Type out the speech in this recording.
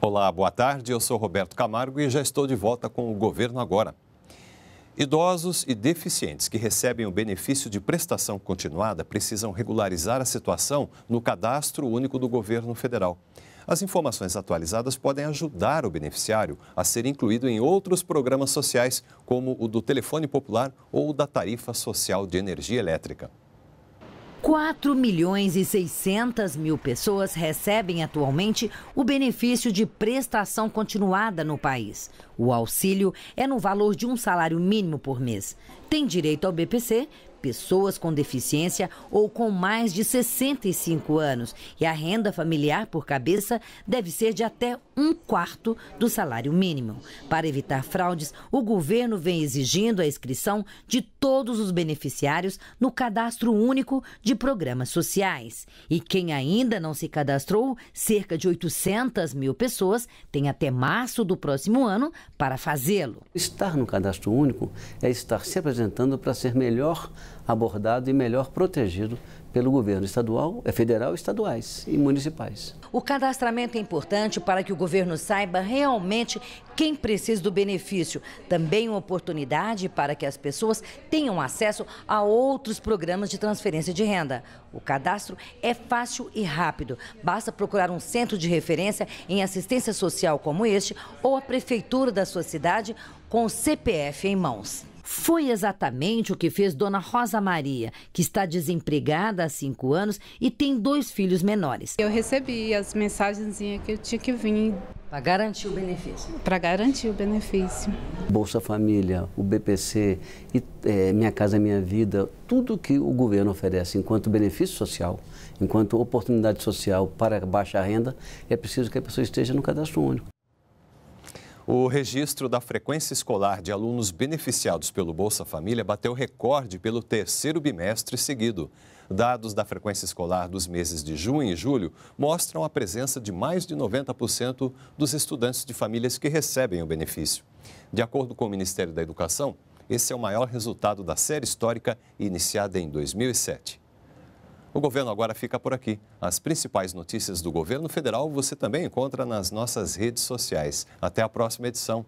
Olá, boa tarde. Eu sou Roberto Camargo e já estou de volta com o Governo Agora. Idosos e deficientes que recebem o benefício de prestação continuada precisam regularizar a situação no cadastro único do governo federal. As informações atualizadas podem ajudar o beneficiário a ser incluído em outros programas sociais, como o do telefone popular ou da tarifa social de energia elétrica. 4 milhões e 600 mil pessoas recebem atualmente o benefício de prestação continuada no país. O auxílio é no valor de um salário mínimo por mês. Tem direito ao BPC pessoas com deficiência ou com mais de 65 anos e a renda familiar por cabeça deve ser de até um quarto do salário mínimo. Para evitar fraudes, o governo vem exigindo a inscrição de todos os beneficiários no cadastro único de programas sociais. E quem ainda não se cadastrou, cerca de 800 mil pessoas, tem até março do próximo ano para fazê-lo. Estar no cadastro único é estar se apresentando para ser melhor abordado e melhor protegido pelo governo estadual, é federal, estaduais e municipais. O cadastramento é importante para que o governo saiba realmente quem precisa do benefício. Também uma oportunidade para que as pessoas tenham acesso a outros programas de transferência de renda. O cadastro é fácil e rápido. Basta procurar um centro de referência em assistência social como este ou a prefeitura da sua cidade com o CPF em mãos. Foi exatamente o que fez Dona Rosa Maria, que está desempregada há cinco anos e tem dois filhos menores. Eu recebi as mensagenzinhas que eu tinha que vir. Para garantir o benefício? Para garantir o benefício. Bolsa Família, o BPC, e, é, Minha Casa é Minha Vida, tudo que o governo oferece enquanto benefício social, enquanto oportunidade social para baixa renda, é preciso que a pessoa esteja no cadastro único. O registro da frequência escolar de alunos beneficiados pelo Bolsa Família bateu recorde pelo terceiro bimestre seguido. Dados da frequência escolar dos meses de junho e julho mostram a presença de mais de 90% dos estudantes de famílias que recebem o benefício. De acordo com o Ministério da Educação, esse é o maior resultado da série histórica iniciada em 2007. O governo agora fica por aqui. As principais notícias do governo federal você também encontra nas nossas redes sociais. Até a próxima edição.